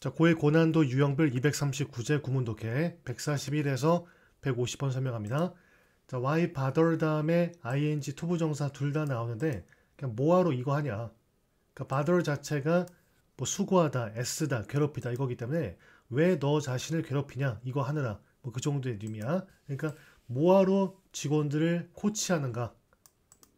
자, 고의 고난도 유형별 239제 구문독해 141에서 150번 설명합니다. 자, why bother 다음에 ing 투부정사 둘 다 나오는데 그냥 뭐하러 이거 하냐. 그러니까 bother 자체가 뭐 수고하다, 애쓰다, 괴롭히다 이거기 때문에 왜 너 자신을 괴롭히냐 이거 하느라 뭐그 정도의 뉘미야. 그러니까 뭐하러 직원들을 코치하는가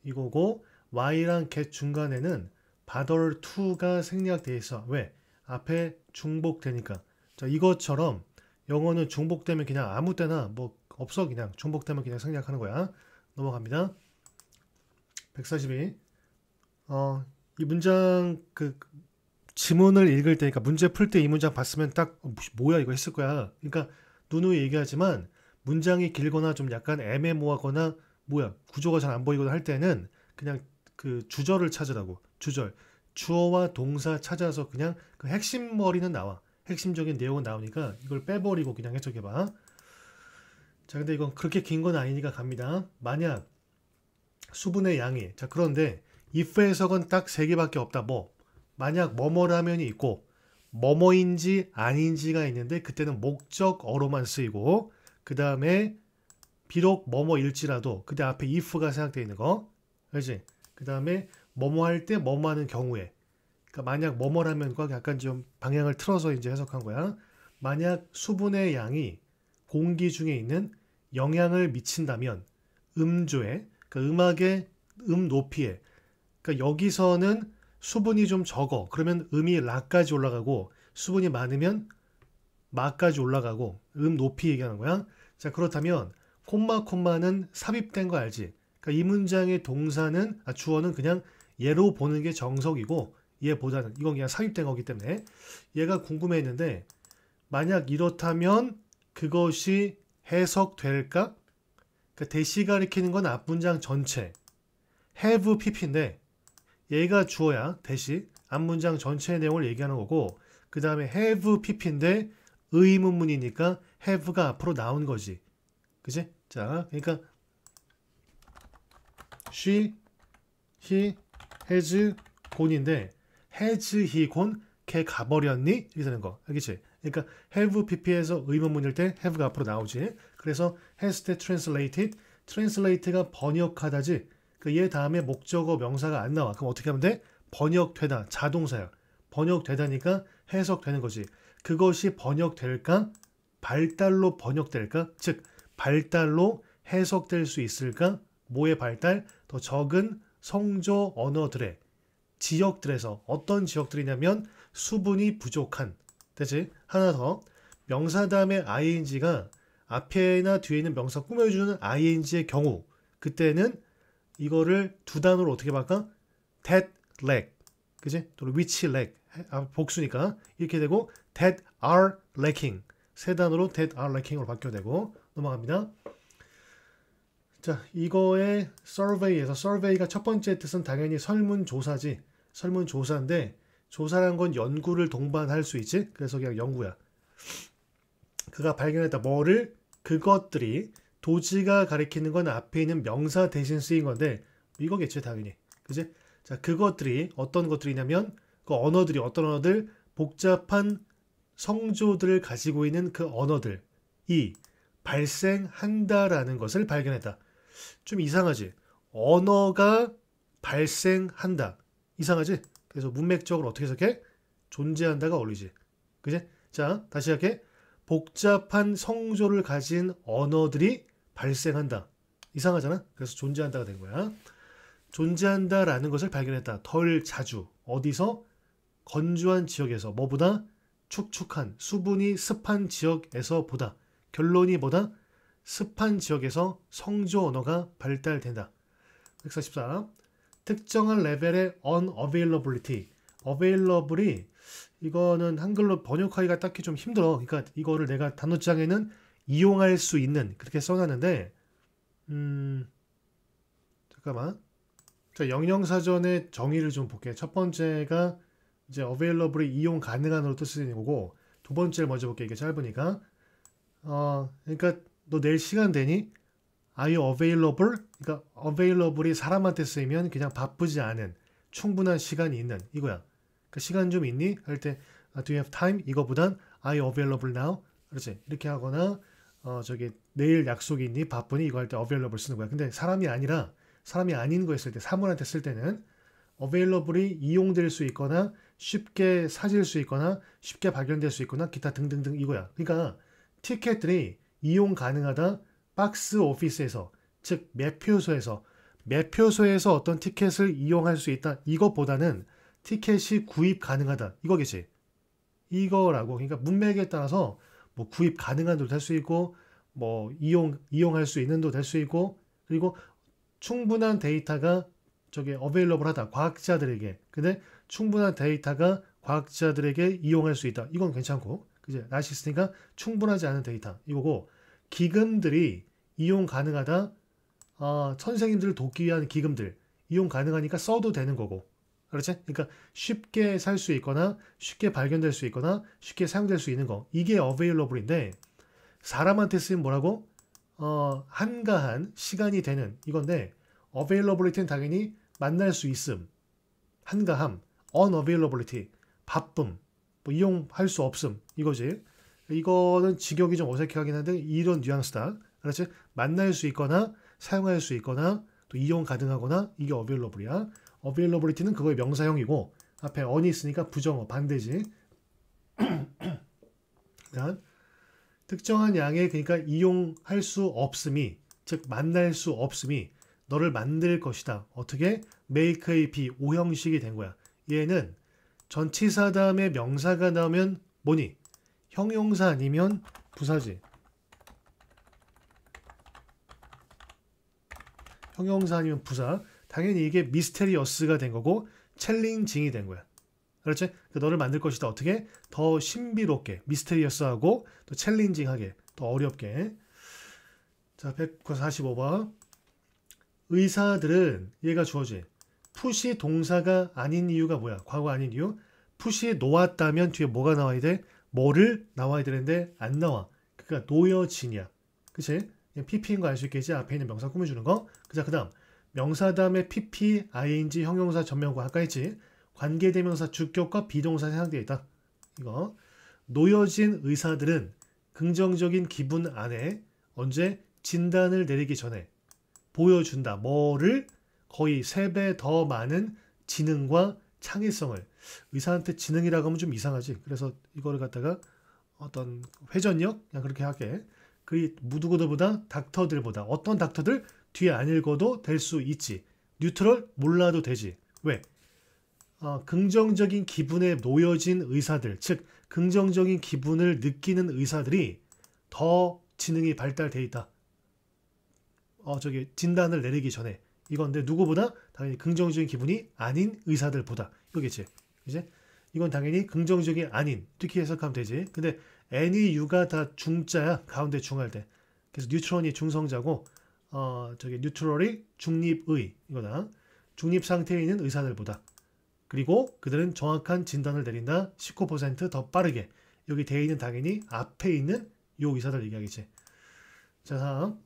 이거고 why랑 get 중간에는 bother to가 생략돼 있어. 왜? 앞에 중복되니까. 자, 이것처럼 영어는 중복되면 그냥 아무 때나 뭐 없어 그냥 중복되면 그냥 생략하는 거야. 넘어갑니다. 142. 어, 이 문장 그 지문을 읽을 때니까 문제 풀 때 이 문장 봤으면 딱 어, 뭐야 이거 했을 거야. 그러니까 누누이 얘기하지만 문장이 길거나 좀 약간 애매모호하거나 뭐야 구조가 잘 안 보이거나 할 때는 그냥 그 주절을 찾으라고 주절 주어와 동사 찾아서 그냥 그 핵심 머리는 나와. 핵심적인 내용은 나오니까 이걸 빼버리고 그냥 해석해봐. 자, 근데 이건 그렇게 긴 건 아니니까 갑니다. 만약 수분의 양이 자 그런데 if 해석은 딱 세 개밖에 없다. 뭐 만약 뭐뭐라면이 있고 뭐뭐인지 아닌지가 있는데 그때는 목적어로만 쓰이고 그 다음에 비록 뭐뭐일지라도 그때 앞에 if가 생각되어 있는 거 알지? 그 다음에 뭐뭐 할 때 뭐뭐 하는 경우에 그러니까 만약 뭐뭐라면과 약간 좀 방향을 틀어서 이제 해석한 거야. 만약 수분의 양이 공기 중에 있는 영향을 미친다면 음조에 그러니까 음악의 음 높이에 그러니까 여기서는 수분이 좀 적어 그러면 음이 라까지 올라가고 수분이 많으면 마까지 올라가고 음 높이 얘기하는 거야. 자 그렇다면 콤마 콤마는 삽입된 거 알지? 그러니까 이 문장의 동사는 아, 주어는 그냥 얘로 보는 게 정석이고 얘보다는 이건 그냥 삽입된 거기 때문에 얘가 궁금해했는데 만약 이렇다면 그것이 해석될까? 그러니까 대시가 가리키는 건 앞문장 전체 have pp인데 얘가 주어야 대시 앞문장 전체의 내용을 얘기하는 거고 그 다음에 have pp인데 의문문이니까 have가 앞으로 나온 거지 그지? 자 그러니까 she, he, h 즈곤인데 h 즈 s 곤 e 걔 가버렸니? 이렇게 되는 거 알겠지? 그러니까 have pp에서 의문문일 때 have가 앞으로 나오지 그래서 has t translated translate가 번역하다지 그 얘 다음에 목적어 명사가 안 나와 그럼 어떻게 하면 돼? 번역되다 자동사야 번역되다니까 해석되는 거지 그것이 번역될까? 발달로 번역될까? 즉 발달로 해석될 수 있을까? 뭐의 발달? 더 적은 성조 언어들의 지역들에서 어떤 지역들이냐면 수분이 부족한 되지? 하나 더 명사 다음에 ing가 앞에나 뒤에 있는 명사 꾸며주는 ing의 경우 그때는 이거를 두 단어로 어떻게 바꿔? that l a c 그지? 또는 which lack 아, 복수니까 이렇게 되고 that are lacking 세 단어로 that are lacking으로 바뀌어 되고 넘어갑니다. 자, 이거의 s 베이에서 s 베이가첫 번째 뜻은 당연히 설문조사지. 설문조사인데 조사란 건 연구를 동반할 수 있지. 그래서 그냥 연구야. 그가 발견했다. 뭐를? 그것들이 도지가 가리키는 건 앞에 있는 명사 대신 쓰인 건데 이거겠지 당연히. 그지? 자, 그것들이 어떤 것들이냐면 그 언어들이 어떤 언어들 복잡한 성조들을 가지고 있는 그 언어들이 발생한다라는 것을 발견했다. 좀 이상하지. 언어가 발생한다. 이상하지? 그래서 문맥적으로 어떻게 해석해? 존재한다가 어울리지. 그지? 자, 다시 할게. 복잡한 성조를 가진 언어들이 발생한다. 이상하잖아? 그래서 존재한다가 된 거야. 존재한다라는 것을 발견했다. 덜 자주. 어디서? 건조한 지역에서 뭐보다 축축한 수분이 습한 지역에서 보다 결론이 보다 습한 지역에서 성조 언어가 발달된다. 144. 특정한 레벨의 unavailability. available이 이거는 한글로 번역하기가 딱히 좀 힘들어. 그러니까 이거를 내가 단어장에는 이용할 수 있는 그렇게 써놨는데 음 잠깐만 자 영영사전의 정의를 좀 볼게. 요첫 번째가 이제 available이 이용 가능한으로 뜻을 쓰는 거고 두 번째를 먼저 볼게. 요 이게 짧으니까 어 그러니까 너 내일 시간 되니? Are you available? 그러니까 available이 사람한테 쓰이면 그냥 바쁘지 않은 충분한 시간이 있는 이거야. 그 시간 좀 있니? 할때 아, Do you have time? 이거보단 Are you available now? 그렇지 이렇게 하거나 어 저기 내일 약속이 있니? 바쁘니? 이거 할 때 available 쓰는 거야. 근데 사람이 아니라 사람이 아닌 거 했을 때 사물한테 쓸 때는 available이 이용될 수 있거나 쉽게 사질 수 있거나 쉽게 발견될 수 있거나 기타 등등등 이거야. 그러니까 티켓들이 이용 가능하다 박스 오피스에서 즉 매표소에서 매표소에서 어떤 티켓을 이용할 수 있다 이것보다는 티켓이 구입 가능하다 이거겠지 이거라고 그러니까 문맥에 따라서 뭐 구입 가능한도 될 수 있고 뭐 이용 이용할 수 있는도 될 수 있고 그리고 충분한 데이터가 저게 어베일러블하다 과학자들에게 근데 충분한 데이터가 과학자들에게 이용할 수 있다 이건 괜찮고 이제 낫이 있으니까 충분하지 않은 데이터 이거고 기금들이 이용 가능하다. 어, 선생님들을 돕기 위한 기금들 이용 가능하니까 써도 되는 거고. 그렇지? 그러니까 쉽게 살 수 있거나 쉽게 발견될 수 있거나 쉽게 사용될 수 있는 거. 이게 어베일러블인데 사람한테 쓰면 뭐라고? 어, 한가한 시간이 되는 이건데 어베일러블 a b 는 당연히 만날 수 있음. 한가함. unavailability. 바쁨. 뭐 이용할 수 없음 이거지. 이거는 직역이 좀 어색해하긴 한데 이런 뉘앙스다. 그렇지? 만날 수 있거나 사용할 수 있거나 또 이용 가능하거나 이게 어빌 a i l a b l e 이야 a v a i l a 는 그거의 명사형이고 앞에 언이 있으니까 부정어 반대지. 그다 특정한 양의 그러니까 이용할 수 없음이 즉 만날 수 없음이 너를 만들 것이다. 어떻게 make a b 오형식이 된 거야. 얘는 전치사 다음에 명사가 나오면 뭐니? 형용사 아니면 부사지. 형용사 아니면 부사. 당연히 이게 미스테리어스가 된 거고 챌린징이 된 거야. 그렇지? 그러니까 너를 만들 것이다. 어떻게? 더 신비롭게, 미스테리어스하고 또 챌린징하게, 더 어렵게. 자, 145번. 의사들은 얘가 주어지. 푸시 동사가 아닌 이유가 뭐야? 과거 아닌 이유? 푸시 놓았다면 뒤에 뭐가 나와야 돼? 뭐를 나와야 되는데 안 나와. 그러니까 놓여지냐. 그치? PP인 거 알 수 있겠지? 앞에 있는 명사 꾸며주는 거. 그자 그 다음 명사 다음에 PP, ING, 형용사, 전명과 아까 했지? 관계대명사 주격과 비동사 에 해당되어 있다. 이거. 놓여진 의사들은 긍정적인 기분 안에 언제 진단을 내리기 전에 보여준다. 뭐를 거의 3배 더 많은 지능과 창의성을 의사한테 지능이라고 하면 좀 이상하지. 그래서 이거를 갖다가 어떤 회전력 그냥 그렇게 하게 그무드고들보다 닥터들보다 어떤 닥터들 뒤에 안 읽어도 될 수 있지. 뉴트럴 몰라도 되지. 왜? 어, 긍정적인 기분에 놓여진 의사들, 즉 긍정적인 기분을 느끼는 의사들이 더 지능이 발달돼 있다. 어, 저기 진단을 내리기 전에 이건데 누구보다 당연히 긍정적인 기분이 아닌 의사들보다 여기지 이제 이건 당연히 긍정적인 아닌 특히 해석하면 되지 근데 n이 유가다 e 중자야 가운데 중할 때 그래서 뉴트론이 중성자고 어 저기 뉴트럴이 중립의 이거다 중립 상태에 있는 의사들보다 그리고 그들은 정확한 진단을 내린다 19%더 빠르게 여기 대 있는 당연히 앞에 있는 요 의사들 얘기하겠지 자 다음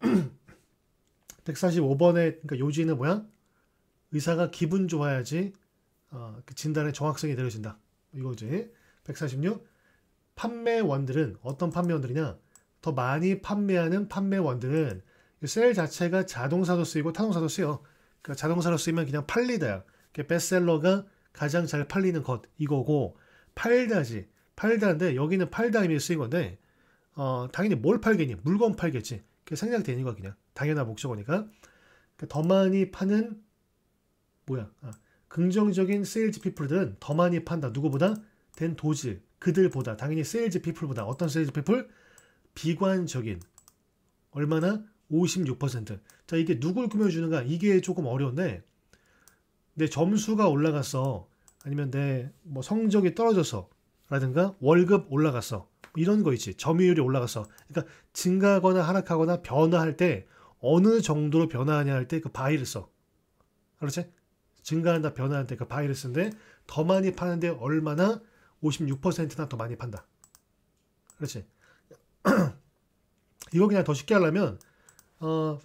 145번의 그러니까 요지는 뭐야? 의사가 기분 좋아야지 어, 그 진단의 정확성이 내려진다. 이거지. 146. 판매원들은 어떤 판매원들이냐? 더 많이 판매하는 판매원들은 셀 자체가 자동사도 쓰이고 타동사도 쓰여. 그러니까 자동사로 쓰이면 그냥 팔리다. 그러니까 베셀러가 가장 잘 팔리는 것 이거고 팔다지 팔다인데 여기는 팔다 이미 쓰인 건데 어, 당연히 뭘 팔겠니? 물건 팔겠지. 그게 생략되는거 그냥. 당연한 목적어니까 그러니까 더 많이 파는 뭐야 아, 긍정적인 세일즈 피플들은 더 많이 판다 누구보다 된 도질 그들보다 당연히 세일즈 피플보다 어떤 세일즈 피플 비관적인 얼마나 56%자 이게 누굴 꾸며주는가 이게 조금 어려운데 내 점수가 올라갔어 아니면 내 뭐 성적이 떨어져서 라든가 월급 올라갔어 이런 거 있지 점유율이 올라갔어 그러니까 증가하거나 하락하거나 변화할 때 어느 정도로 변화하냐 할 때 그 바이러스. 그렇지? 증가한다, 변화한다, 그 바이러스인데 더 많이 파는데 얼마나 56%나 더 많이 판다. 그렇지? 이거 그냥 더 쉽게 하려면 어,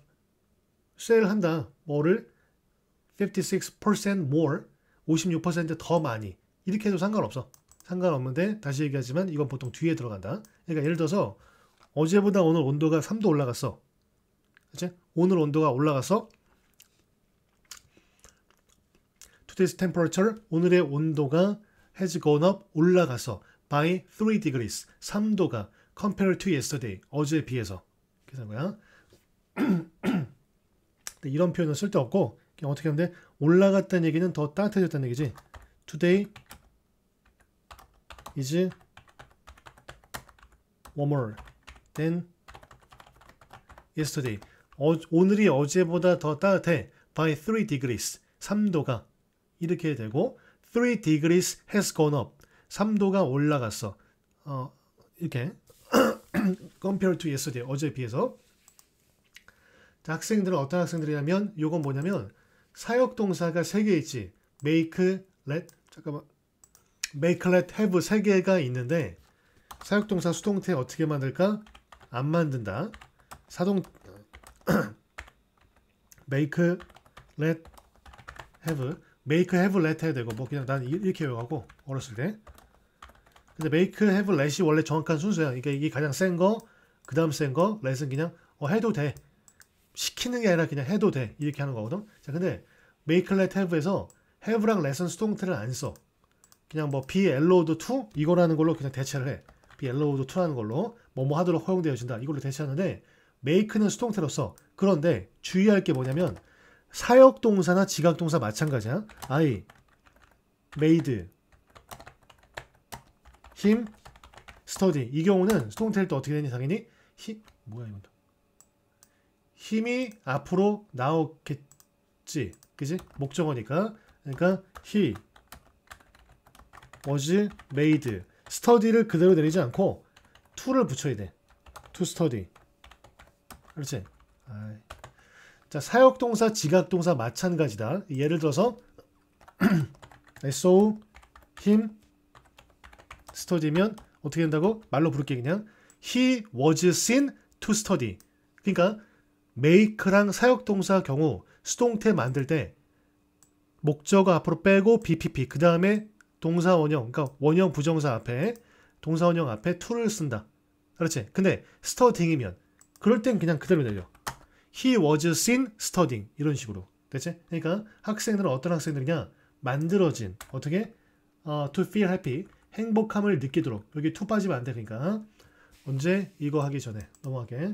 세일한다. 뭐를 56% more, 56%더 많이. 이렇게 해도 상관없어. 상관없는데 다시 얘기하지만 이건 보통 뒤에 들어간다. 그러니까 예를 들어서 어제보다 오늘 온도가 3도 올라갔어. 이제 오늘 온도가 올라가서 today's temperature 오늘의 온도가 has gone up 올라가서 by 3 degrees 3도가 compared to yesterday 어제에 비해서 계산 거야. 이런 표현은 쓸데없고 그냥 어떻게 하면 돼? 올라갔다는 얘기는 더 따뜻해졌다는 얘기지. Today is warmer than yesterday. 어, 오늘이 어제보다 더 따뜻해 by 3 degrees 3도가 이렇게 되고 3 degrees has gone up 3도가 올라갔어 어, 이렇게 compared to yesterday 어제에 비해서 자, 학생들은 어떤 학생들이냐면 요건 뭐냐면 사역 동사가 3개 있지 make, let 잠깐만 make, let, have 3개가 있는데 사역동사 수동태 어떻게 만들까? 안 만든다. 사동, make let have make have let 해야 되고 뭐 그냥 난 이렇게 외워가고 어렸을 때 근데 make have let이 원래 정확한 순서야 그러니까 이게 가장 센 거 그 다음 센거 let은 그냥 어 해도 돼 시키는 게 아니라 그냥 해도 돼 이렇게 하는 거거든 자 근데 make let have에서 have랑 let은 수동태를 안 써 그냥 뭐 be allowed to 이거라는 걸로 그냥 대체를 해 be allowed to라는 걸로 뭐뭐 하도록 허용되어진다 이걸로 대체하는데 make는 수동태로서 그런데 주의할 게 뭐냐면 사역동사나 지각동사 마찬가지야. I made him study 이 경우는 수동태일 때 어떻게 되니 당연히 힘 뭐야 이건 힘이 앞으로 나오겠지 그지 목적어니까 그러니까 he was made s t u 를 그대로 내리지 않고 to를 붙여야 돼 to study 그렇지. 아이. 자, 사역동사, 지각동사 마찬가지다. 예를 들어서 I saw him study면 어떻게 된다고? 말로 부를게 그냥 he was seen to study. 그러니까 make랑 사역동사 경우 수동태 만들 때 목적어 앞으로 빼고 BPP 그 다음에 동사 원형 그러니까 원형 부정사 앞에 동사 원형 앞에 to를 쓴다. 그렇지. 근데 studying이면 그럴 땐 그냥 그대로 내려. He was seen studying 이런 식으로 됐지? 그러니까 학생들은 어떤 학생들이냐 만들어진 어떻게 어, to feel happy 행복함을 느끼도록 여기 to 빠지면 안 되니까 그러니까. 언제 이거 하기 전에 넘어가게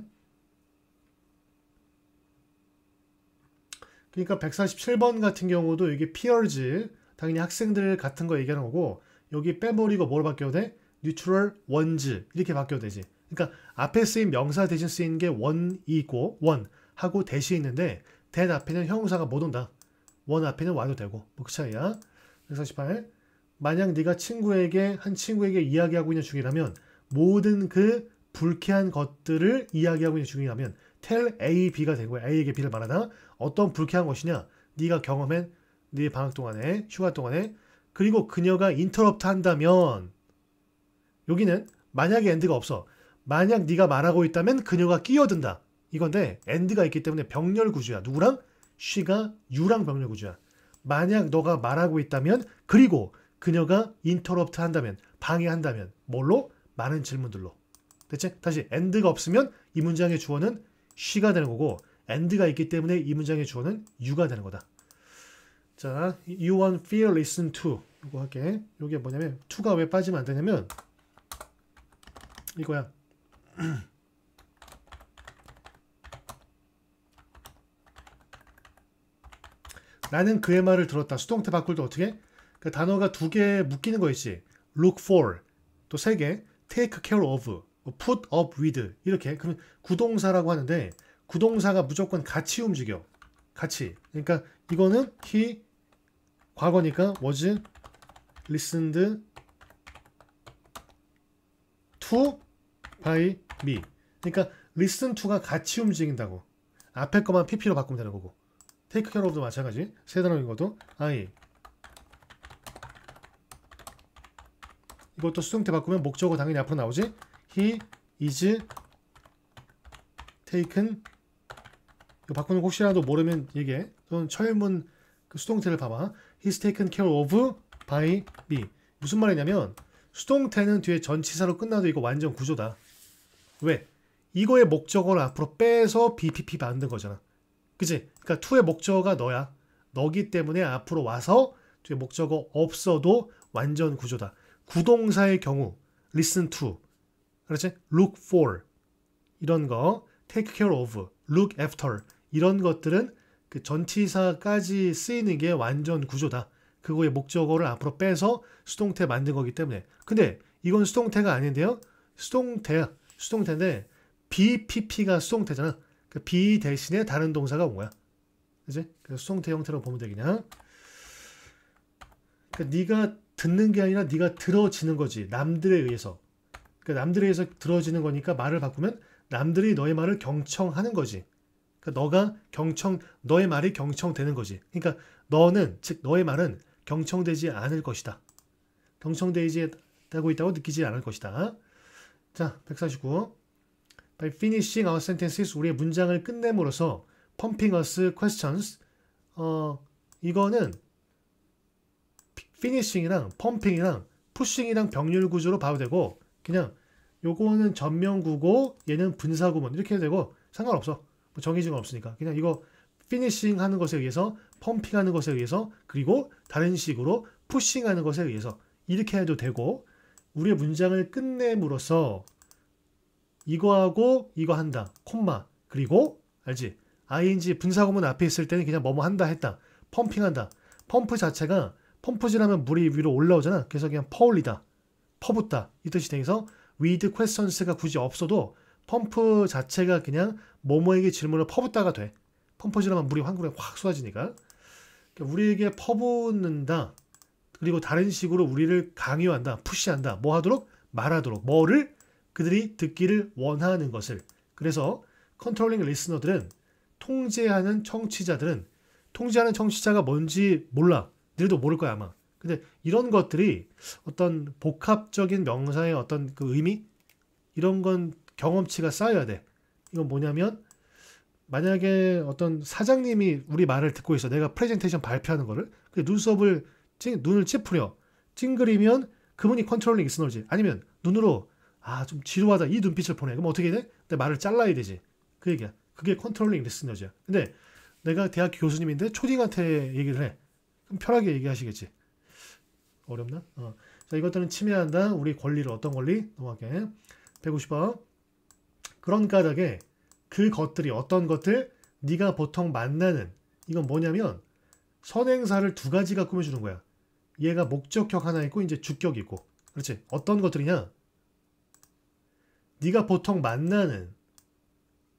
그러니까 147번 같은 경우도 여기 peers 당연히 학생들 같은 거 얘기하는 거고 여기 빼버리고 뭐로 바뀌어야 돼? neutral ones 이렇게 바뀌어야 되지 그러니까 앞에 쓰인 명사 대신 쓰인 게 원이고 원 하고 대시 있는데 대 앞에는 형용사가 못 온다. 원 앞에는 와도 되고 뭐그 차이야. 148. 만약 네가 친구에게 한 친구에게 이야기하고 있는 중이라면 모든 그 불쾌한 것들을 이야기하고 있는 중이라면 tell A, B가 된 거야. A에게 B를 말하다. 어떤 불쾌한 것이냐? 네가 경험한 네 방학 동안에 휴가 동안에 그리고 그녀가 인터럽트 한다면 여기는 만약에 엔드가 없어. 만약 네가 말하고 있다면 그녀가 끼어든다. 이건데 엔드가 있기 때문에 병렬 구조야. 누구랑? 쉬가 유랑 병렬 구조야. 만약 너가 말하고 있다면 그리고 그녀가 인터럽트 한다면 방해한다면 뭘로? 많은 질문들로. 대체 다시 엔드가 없으면 이 문장의 주어는 쉬가 되는 거고 엔드가 있기 때문에 이 문장의 주어는 유가 되는 거다. 자, you want fear listen to 이거 할게. 이게 뭐냐면 to가 왜 빠지면 안 되냐면 이거야. 나는 그의 말을 들었다. 수동태 바꿀 때 어떻게? 그 단어가 두 개 묶이는 거 있지. look for 또 세 개. take care of 뭐 put up with 이렇게 그러 구동사라고 하는데 구동사가 무조건 같이 움직여. 같이. 그러니까 이거는 he 과거니까 was listened to by 미. 그러니까 listen to가 같이 움직인다고. 앞에 것만 pp로 바꾸면 되는 거고. take care of도 마찬가지. 세 단어인 것도 I. 이것도 수동태 바꾸면 목적어 당연히 앞으로 나오지. he is taken 이거 바꾸는 혹시라도 모르면 얘기해. 또는 철문 그 수동태를 봐봐. He's taken care of by me. 무슨 말이냐면 수동태는 뒤에 전치사로 끝나도 이거 완전 구조다. 왜? 이거의 목적을 앞으로 빼서 BPP 만든 거잖아. 그치그니까 2의 목적어가 너야. 너기 때문에 앞으로 와서 뒤에 목적어 없어도 완전 구조다. 구동사의 경우 listen to, 그렇지? look for 이런 거, take care of, look after 이런 것들은 그 전치사까지 쓰이는 게 완전 구조다. 그거의 목적어를 앞으로 빼서 수동태 만든 거기 때문에. 근데 이건 수동태가 아닌데요. 수동태야. 수동태인데 BPP가 수동태잖아. 그 그러니까 B 대신에 다른 동사가 온 거야. 그지? 그 수동태 형태로 보면 되겠냐? 그니까 네가 듣는 게 아니라 네가 들어지는 거지. 남들에 의해서. 그니까 남들에 의해서 들어지는 거니까 말을 바꾸면 남들이 너의 말을 경청하는 거지. 그니까 너가 경청, 너의 말이 경청되는 거지. 그러니까 너는, 즉 너의 말은 경청되지 않을 것이다. 경청되지 않고 있다고 느끼지 않을 것이다. 자, 149. By finishing our sentences, 우리의 문장을 끝냄으로써 pumping us questions. 어, 이거는 finishing이랑 pumping이랑 pushing이랑 병렬 구조로 봐도 되고 그냥 요거는 전면구고 얘는 분사구문 이렇게 해도 되고 상관없어. 뭐 정해진 건 없으니까. 그냥 이거 피니싱 하는 것에 의해서 펌핑 하는 것에 의해서 그리고 다른 식으로 푸싱 하는 것에 의해서 이렇게 해도 되고 우리의 문장을 끝내므로써 이거하고 이거 한다. 콤마. 그리고 알지? ing 분사구문 앞에 있을 때는 그냥 뭐뭐 한다 했다. 펌핑한다. 펌프 자체가 펌프질하면 물이 위로 올라오잖아. 그래서 그냥 퍼올리다. 퍼붓다. 이 뜻이 돼서 with questions가 굳이 없어도 펌프 자체가 그냥 뭐뭐에게 질문을 퍼붓다가 돼. 펌프질하면 물이 한구에확 쏟아지니까 그러니까 우리에게 퍼붓는다. 그리고 다른 식으로 우리를 강요한다, 푸시한다, 뭐 하도록 말하도록 뭐를 그들이 듣기를 원하는 것을. 그래서 컨트롤링 리스너들은 통제하는 청취자들은 통제하는 청취자가 뭔지 몰라. 너희도 모를 거야 아마. 근데 이런 것들이 어떤 복합적인 명사의 어떤 그 의미 이런 건 경험치가 쌓여야 돼. 이건 뭐냐면 만약에 어떤 사장님이 우리 말을 듣고 있어. 내가 프레젠테이션 발표하는 거를. 그 눈썹을 찡, 눈을 찌푸려 찡그리면 그분이 컨트롤링 익스놀지 아니면 눈으로 아 좀 지루하다 이 눈빛을 보내 그럼 어떻게 해야 돼? 내 말을 잘라야 되지 그 얘기야 그게 컨트롤링 익스놀지야 근데 내가 대학 교수님인데 초딩한테 얘기를 해 그럼 편하게 얘기하시겠지 어렵나? 어. 자 이것들은 침해한다 우리 권리를 어떤 권리? 넘어갈게 150번 그런 까닭에 그 것들이 어떤 것들? 네가 보통 만나는 이건 뭐냐면 선행사를 두 가지가 꾸며주는 거야 얘가 목적격 하나 있고 이제 주격 있고 그렇지 어떤 것들이냐 네가 보통 만나는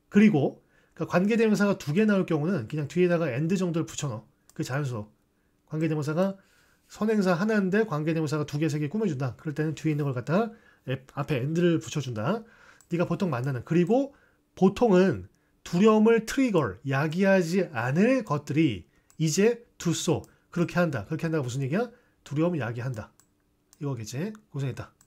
그리고 그러니까 관계대명사가 두 개 나올 경우는 그냥 뒤에다가 end 정도를 붙여넣어 그 자연수로 관계대명사가 선행사 하나인데 관계대명사가 두 개, 세 개 꾸며준다 그럴 때는 뒤에 있는 걸 갖다가 앞에 end를 붙여준다 네가 보통 만나는 그리고 보통은 두려움을 트리걸 야기하지 않을 것들이 이제 두소 그렇게 한다. 그렇게 한다가 무슨 얘기야? 두려움을 야기한다. 이거겠지? 고생했다.